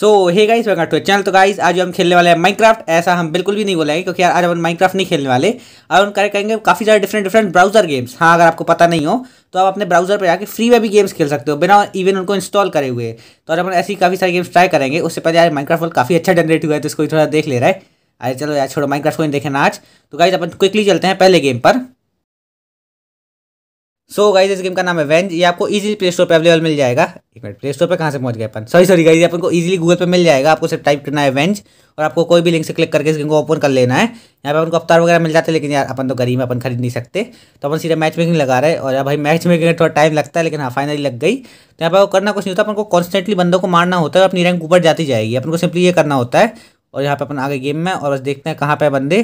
so hey guys welcome to channel तो guys आज हम खेलने वाले हैं माइनक्राफ्ट ऐसा हम बिल्कुल भी नहीं बोलेंगे क्योंकि यार आज हम माइनक्राफ्ट नहीं खेलने वाले और हम कहेंगे काफ़ी सारे डिफरेंट डिफरेंट ब्राउजर गेम्स हाँ अगर आपको पता नहीं हो तो आप अपने ब्राउजर पर जाकर फ्री में भी गेम्स खेल सकते हो बिना इवन उनको इंस्टॉल करे हुए तो अगर हम ऐसी काफ़ी सारे गेम्स ट्राई करेंगे उससे पहले यार माइनक्राफ्ट वर्ल्ड काफ़ी अच्छा जनरेट हुआ है तो इसको थोड़ा देख ले रहा है अरे चलो यार छोड़ो माइनक्राफ्ट को ना आज तो गाइज अपन क्विकली चलते हैं पहले गेम पर सो गाइज इस गेम का नाम है वेंज ये आपको इजीली प्ले स्टोर पर अवेलेबल मिल जाएगा एक मिनट प्ले स्टोर पर कहाँ से पहुंच गया अपन सॉरी सॉरी गाइज अपन को इजीली गूगल पर मिल जाएगा आपको सिर्फ टाइप करना है वेंज और आपको कोई भी लिंक से क्लिक करके इस गेम को ओपन कर लेना है यहाँ पर आपको अवतार वगैरह मिल जाते हैं लेकिन यार अपन तो गरीब में अपन खरीद नहीं सकते तो अपन सीधा मैच मेकिंग लगा रहे हैं और यार भाई मैच मेकिंग में थोड़ा टाइम लगता है लेकिन हाँ फाइनली लग गई तो यहाँ पर करना कुछ नहीं होता अपन को कॉन्स्टेंटली बंदों को मारना होता है अपनी रैंक ऊपर जाती जाएगी अपन को सिंपली ये करना होता है और यहाँ पे अपन आगे गेम में और बस देखते हैं कहाँ पे बंदे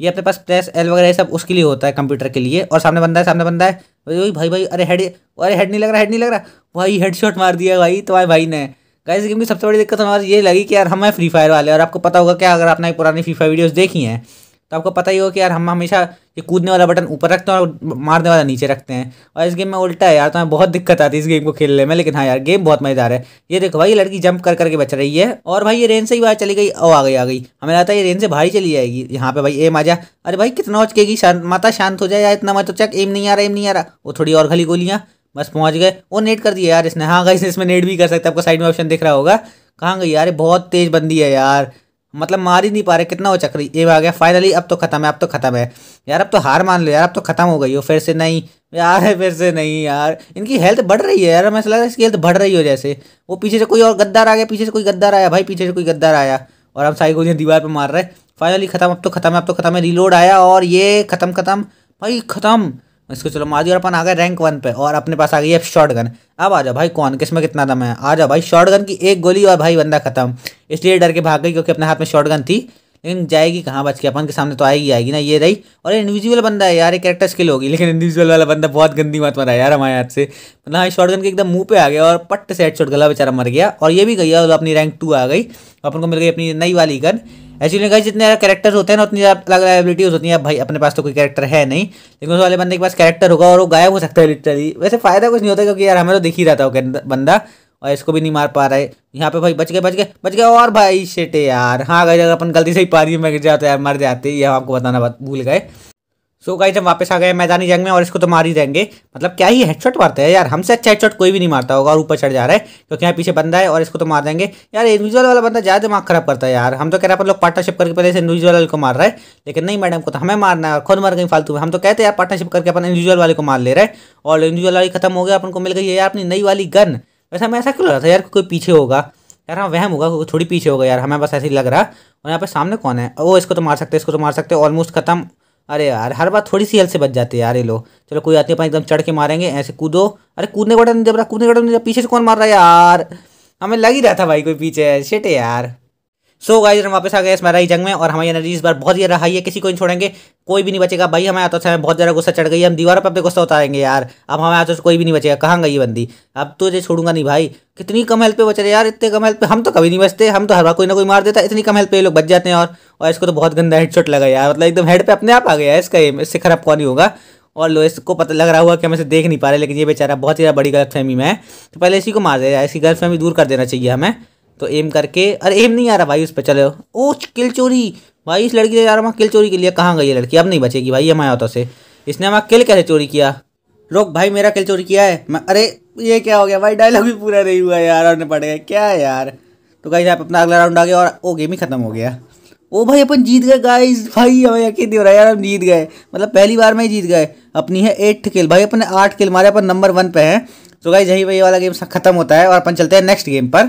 ये अपने पास प्रेस एल वगैरह सब उसके लिए होता है कंप्यूटर के लिए और सामने बंदा है सामने बंदा है वही भाई भाई अरे हेड अरे हेड नहीं लग रहा हेड नहीं लग रहा भाई हेड शॉट मार दिया भाई तुम्हारे तो भाई ने गाइस गेम की सबसे बड़ी दिक्कत हमारी ये लगी कि यार हम हैं फ्री फायर वाले और आपको पता होगा क्या अगर आपने पुरानी फीफा वीडियोज देखी हैं तो आपको पता ही हो कि यार हम हमेशा ये कूदने वाला बटन ऊपर रखते हैं और मारने वाला नीचे रखते हैं और इस गेम में उल्टा है यार तो हमें बहुत दिक्कत आती है इस गेम को खेलने में लेकिन हाँ यार गेम बहुत मज़ेदार है ये देखो भाई ये लड़की जंप कर करके बच रही है और भाई ये रेन से ही बाहर चली गई ओ आ गई आ गई हमें लगता है ये रेन से भारी चली जाएगी यहाँ पे भाई एम आ जा अरे भाई कितना उचकेगी शांत माता शांत हो जाए यार इतना मत चक एम नहीं आ रहा एम नहीं आ रहा वो थोड़ी और गली गोलियाँ बस पहुँच गए वो नेट कर दिया यार इसने हाँ गई इसमें नेट भी कर सकते आपको साइड में ऑप्शन दिख रहा होगा कहाँ गई यार बहुत तेज़ बंदी है यार मतलब मार ही नहीं पा रहे कितना हो चक्री ये आ गया फाइनली अब तो खत्म है अब तो खत्म है यार अब तो हार मान लो यार अब तो खत्म हो गई हो फिर से नहीं यार है फिर से नहीं यार इनकी हेल्थ बढ़ रही है यार मैं लग रहा है इसकी हेल्थ बढ़ रही हो जैसे वो पीछे से कोई और गद्दार आ गया पीछे से कोई गद्दार आया भाई पीछे से कोई गद्दार आया और हम साई को दीवार पर मार रहे फाइनली खत्म अब तो खत्म है अब तो खत्म है रिलोड आया और ये खत्म खत्म भाई खत्म इसको चलो माजी और अपन आ गए रैंक वन पे और अपने पास आ गई है शॉर्ट गन अब आ जाओ भाई कौन किस में कितना दम है आ जाओ भाई शॉर्ट गन की एक गोली और भाई बंदा खत्म इसलिए डर के भाग गई क्योंकि अपने हाथ में शॉर्ट गन थी लेकिन जाएगी कहाँ बच के अपन के सामने तो आएगी आएगी ना ये रही और इंडिविजुअल बंदा है यार एक कैरेक्टर स्किल होगी लेकिन इंडिविजुअल वाला बंदा बहुत गंदी मत मारा यार हमारे हाथ से मतलब हाँ शॉर्ट गन के एकदम मुंह पे आ गया और पट्ट से हेड शॉट गला बेचारा मर गया और ये भी गई और अपनी रैंक टू आ गई अपन को मिल गई अपनी नई वाली गन एक्चुअली गाइस जितने ज़्यादा कैरेक्टर्स होते हैं ना उतनी ज़्यादा अलग अलग एबिलिटीज होती हैं भाई अपने पास तो कोई कैरेक्टर है नहीं लेकिन उस वाले बंदे के पास कैरेक्टर होगा और वो गायब हो सकता है लिटरली वैसे फ़ायदा कुछ नहीं होता क्योंकि यार हमें तो दिख ही रहा था वो बंदा और इसको भी नहीं मार पा रहा है यहाँ पे भाई बच गए बच गए बच गए और भाई शेटे यार हाँ गए अगर अपन गलती से ही पारी में गिर जाते यार मर जाते ये हम आपको बताना भूल गए सो गाइस जब हम वापस आ गए मैदानी जंग में और इसको तो मार ही देंगे मतलब क्या ही हेडशॉट मारते हैं यार हमसे अच्छा हेडशॉट कोई भी नहीं मारता होगा और ऊपर चढ़ जा रहा है क्योंकि यहाँ पीछे बंदा है और इसको तो मार देंगे यार इंडिविजुअल वाला बंदा ज़्यादा दिमाग खराब करता है यार हम तो कह रहे हैं अपन लोग पार्टनरशिप करके पहले इंडिविजुअल वाले को मार रहे हैं लेकिन नहीं मैडम को तो हमें मारना है और खुद मर गई फालतू हम तो कहते हैं यार पार्टनरशिप करके अपन इंडिविजुअल वाले को मार ले रहे हैं और इंडिविजुअल वाली खत्म हो गया अपन को मिल गई है यार अपनी नई वाली गन वैसे हमें ऐसा क्यों लग रहा था यार कोई पीछे होगा यार हाँ वहम होगा थोड़ी पीछे होगा यार हमें बस ऐसे ही लग रहा और यहाँ पर सामने कौन है वो इसको तो मार सकते हैं इसको तो मार सकते हैं ऑलमोस्ट खत्म अरे यार हर बार थोड़ी सी हेल्थ से बच जाते हैं यार ये लोग चलो कोई आते अपन एकदम चढ़ के मारेंगे ऐसे कूदो अरे कूदने का बटन जब कूदने का बटन पीछे से कौन मार रहा है यार हमें लग ही रहा था भाई कोई पीछे शेटे यार सो so हम वापस आ गए इस ही जंग में और हमारी एनर्जी इस बार बहुत ही हाई है किसी को नहीं छोड़ेंगे कोई भी नहीं बचेगा भाई हमारे हाथों से हमें बहुत ज़्यादा गुस्सा चढ़ गई हम दीवारों पर अपने गुस्सा उतारेंगे यार अब हमारे हाथों से कोई भी नहीं बचेगा कहाँ गई बंदी अब तो ये छोड़ूंगा नहीं भाई कितनी कम हेल्प पे बच रहे यार इतने कम हेल्प पे हम तो कभी नहीं बचते हम तो हर बार कोई ना कोई मार देता इतनी कम हेल्प पे लोग बच जाते हैं और इसको तो बहुत गंदा हेडशॉट लगा यार मतलब एकदम हेड पर अपने आप आ गया इसका एम इससे खराब कौन ही होगा और लो इसको पता लग रहा हुआ कि हम इसे देख नहीं पा रहे लेकिन ये बेचारा बहुत ही ज़्यादा बड़ी फहमी में है तो पहले इसी को मार दे यार गलत फहमी दूर कर देना चाहिए हमें तो एम करके अरे एम नहीं आ रहा भाई उस पर चले ओ किल चोरी भाई इस लड़की ने यार वहाँ किल चोरी के लिए कहाँ गई है लड़की अब नहीं बचेगी भाई हमारे हाथों से इसने हमारा किल कैसे चोरी किया लोग भाई मेरा किल चोरी किया है मैं अरे ये क्या हो गया भाई डायलॉग भी पूरा नहीं हुआ यार और पड़ गया क्या है यार तो कहीं आप अपना अगला राउंड आ गया और वो गेम ही खत्म हो गया ओ भाई अपन जीत गए गाइस भाई हमें यकीन नहीं हो रहा यार हम जीत गए मतलब पहली बार में ही जीत गए अपनी है एट्थ किल भाई अपन ने आठ किल मारे अपन नंबर वन पे हैं तो गाइस यही भाई वाला गेम खत्म होता है और अपन चलते हैं नेक्स्ट गेम पर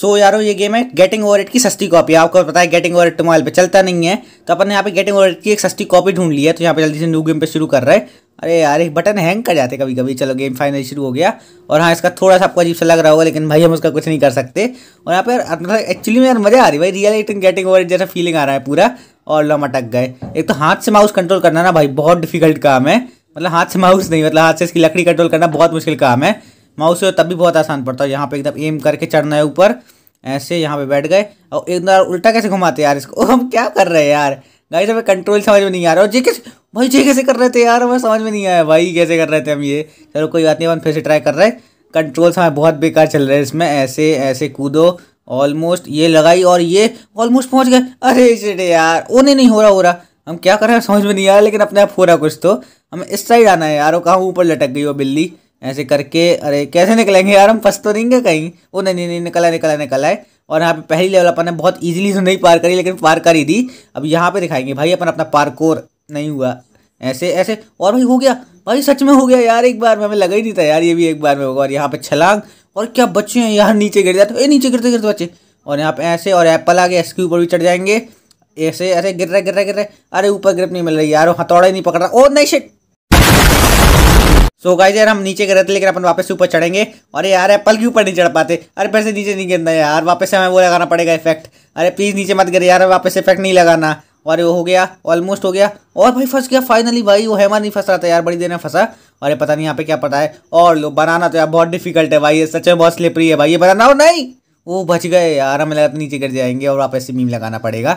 सो so, यारो ये गेम है गेटिंग ओवर इट की सस्ती कॉपी आपको पता है गेटिंग ओवर इट मोबाइल पे चलता नहीं है तो अपन ने यहाँ पे गेटिंग ओवर इट की एक सस्ती कॉपी ढूंढ ली है तो यहाँ पे जल्दी से न्यू गेम पे शुरू कर रहे हैं अरे यार एक बटन हैंग कर जाते कभी कभी चलो गेम फाइनली शुरू हो गया और हाँ इसका थोड़ा सा आपको अजीब सा लग रहा होगा लेकिन भाई हम उसका कुछ नहीं कर सकते और यहाँ पर मतलब एक्चुअली में यार मज़ा आ रही भाई real it getting over it जैसा फीलिंग आ रहा है पूरा और लम अटक गए एक तो हाथ से माउस कंट्रोल करना ना भाई बहुत डिफिकल्ट काम है मतलब हाथ से माउस नहीं मतलब हाथ से इसकी लकड़ी कंट्रोल करना बहुत मुश्किल काम है माउस से तब भी बहुत आसान पड़ता है यहाँ पे एकदम एम करके चढ़ना है ऊपर ऐसे यहाँ पे बैठ गए और एक बार उल्टा कैसे घुमाते यार इसको ओ, हम क्या कर रहे हैं यार गाइस से कंट्रोल समझ में नहीं आ रहा और जी कैसे भाई जी कैसे कर रहे थे यार हमें समझ में नहीं आया भाई कैसे कर रहे थे हम ये चलो कोई बात नहीं अपन फिर से ट्राई कर रहे हैं कंट्रोल समय बहुत बेकार चल रहे है इसमें ऐसे ऐसे कूदो ऑलमोस्ट ये लगाई और ये ऑलमोस्ट पहुँच गए अरे चेटे यार वो नहीं नहीं हो रहा हो रहा हम क्या कर रहे हैं समझ में नहीं आ रहा लेकिन अपने आप हो रहा कुछ तो हमें इस साइड आना है यार वो कहाँ ऊपर लटक गई वो बिल्ली ऐसे करके अरे कैसे निकलेंगे यार हम फंस तो नहीं गए कहीं वो नहीं नहीं नहीं निकला निकला निकला है और यहाँ पे पहली लेवल अपन ने बहुत इजीली तो नहीं पार करी लेकिन पार कर ही दी अब यहाँ पे दिखाएंगे भाई अपन अपना पार्कोर नहीं हुआ ऐसे ऐसे और भाई हो गया भाई सच में हो गया यार एक बार में हमें लगा ही नहीं था यार ये भी एक बार में होगा और यहाँ पर छलांग और क्या बच्चे हैं यार नीचे गिर जाते ए नीचे गिरते गिरते बच्चे और यहाँ पर ऐसे और एप्पल आ गया इसके ऊपर भी चढ़ जाएंगे ऐसे ऐसे गिर रहे गिर रहे गिर रहे अरे ऊपर ग्रिप नहीं मिल रही यार हथौड़ा ही नहीं पकड़ रहा ओ नहीं शिट सो गाइज यार हम नीचे गए थे लेकिन अपन वापस ऊपर चढ़ेंगे और यार एप्पल के ऊपर नहीं चढ़ पाते अरे फिर से नीचे नहीं गिरना यार वापस से हमें वो लगाना पड़ेगा इफेक्ट अरे प्लीज़ नीचे मत गिरे यार वापस इफेक्ट नहीं लगाना और वो हो गया ऑलमोस्ट हो गया और भाई फंस गया फाइनली भाई वो हैमर नहीं फंस रहा था यार बड़ी देर में फंसा और ये पता नहीं यहाँ पे क्या पता है और लो बनाना तो यार बहुत डिफिकल्ट है भाई ये सच में बहुत स्लिपरी है भाई ये बनाना और नहीं वो बच गए यार हमें लगा नीचे गिर जाएंगे और वापस से मीम लगाना पड़ेगा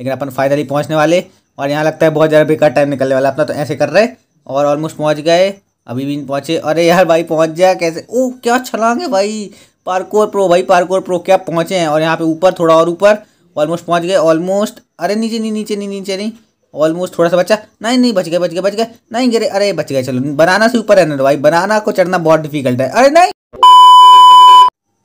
लेकिन अपन फाइनली पहुँचने वाले और यहाँ लगता है बहुत ज़्यादा बेकार टाइम निकलने वाला अपना तो ऐसे कर रहे और ऑलमोस्ट पहुँच गए अभी भी पहुंचे अरे यार भाई पहुंच जाए कैसे ओ क्या छलांग है भाई पार्कोर प्रो भाई पार्कोर प्रो क्या पहुंचे हैं और यहाँ पे ऊपर थोड़ा और ऊपर ऑलमोस्ट पहुंच गए ऑलमोस्ट अरे नीचे नहीं नीचे नहीं नीचे नहीं ऑलमोस्ट थोड़ा सा बचा नहीं नहीं बच गए बच गए बच गए नहीं गिरे अरे बच गए चलो बनाना से ऊपर रहना भाई बनाना को चढ़ना बहुत डिफिकल्ट है अरे नहीं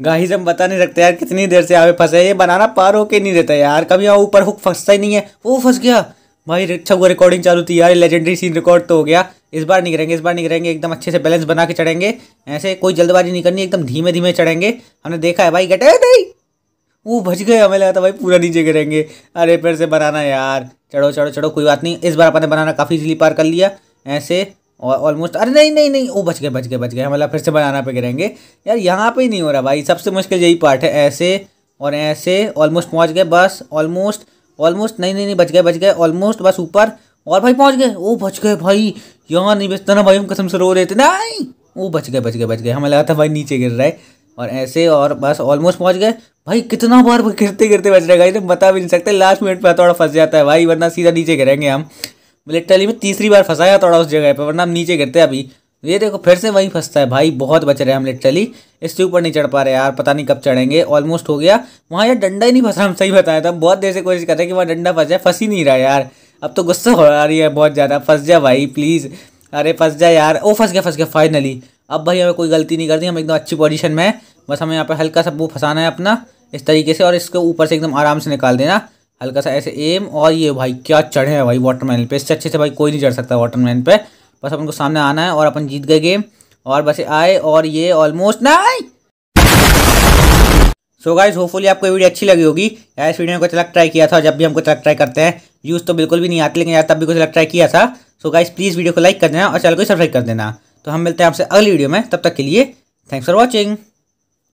गाइस हम बता नहीं सकते यार कितनी देर से यहाँ पे फंसे ये बनाना पार होके नहीं देता यार कभी यहाँ ऊपर हुक फंसता ही नहीं है वो फंस गया भाई अच्छा हुआ रिकॉर्डिंग चालू थी यार लेजेंडरी सीन रिकॉर्ड तो हो गया इस बार नहीं करेंगे इस बार नहीं करेंगे एकदम अच्छे से बैलेंस बना के चढ़ेंगे ऐसे कोई जल्दबाजी नहीं करनी एकदम धीमे धीमे चढ़ेंगे हमने देखा है भाई गटे नहीं वो बच गए हमें लगा था भाई पूरा नीचे गिरेंगे अरे फिर से बनाना यार चढ़ो चढ़ो चढ़ो कोई बात नहीं इस बार अपने बनाना काफ़ी इजिली पार कर लिया ऐसे और ऑलमोस्ट अरे नहीं नहीं नहीं वो बच गए बच गए बच गए हमें फिर से बनाना पे गिरेंगे यार यहाँ पे ही नहीं हो रहा भाई सबसे मुश्किल यही पार्ट है ऐसे और ऐसे ऑलमोस्ट पहुँच गए बस ऑलमोस्ट ऑलमोस्ट नहीं नहीं नहीं बच गए बच गए ऑलमोस्ट बस ऊपर और भाई पहुंच गए ओ बच गए भाई यहाँ नहीं बचता ना भाई हम कसम से रो रहे थे ना वो बच गए बच गए बच गए हमें लगा था भाई नीचे गिर रहा है और ऐसे और बस ऑलमोस्ट पहुंच गए भाई कितना बार गिरते गिरते बच रहेगा तो बता भी नहीं सकते लास्ट मिनट पर थोड़ा फंस जाता है भाई वरना सीधा नीचे गिरेंगे हम लिटरली में तीसरी बार फंसाया थोड़ा उस जगह पर वरना हम नीचे गिरते अभी ये देखो फिर से वही फंसता है भाई बहुत बच रहे हैं हम लिटरली इससे ऊपर नहीं चढ़ पा रहे यार पता नहीं कब चढ़ेंगे ऑलमोस्ट हो गया वहाँ यार डंडा ही नहीं फंसा हम सही बताया था बहुत देर से कोशिश कर रहे हैं कि वहाँ डंडा फंस जाए फंस ही नहीं रहा यार अब तो गुस्सा हो रही है बहुत ज़्यादा फंस जा भाई प्लीज़ अरे फंस जा यार ओ फंस गया फंस गया फाइनली अब भाई हमें कोई गलती नहीं करनी हम एकदम अच्छी पोजिशन में है बस हमें यहाँ पर हल्का सा वो फंसाना है अपना इस तरीके से और इसके ऊपर से एकदम आराम से निकाल देना हल्का सा ऐसे एम और ये भाई क्या चढ़े हैं भाई वाटरमैन पे इससे अच्छे से भाई कोई नहीं चढ़ सकता वाटरमैन पे बस अपन को सामने आना है और अपन जीत गए गेम और बस आए और ये ऑलमोस्ट ना सो गाइज होपफुली आपको वीडियो अच्छी लगी होगी यार इस वीडियो में कुछ अलग ट्राई किया था जब भी हम कुछ अलग ट्राई करते हैं व्यूज़ तो बिल्कुल भी नहीं आते लेकिन यार तब भी कुछ अलग ट्राई किया था सो गाइज प्लीज़ वीडियो को लाइक कर देना और चैनल को सब्सक्राइब कर देना तो हम मिलते हैं आपसे अगली वीडियो में तब तक के लिए थैंक्स फॉर वॉचिंग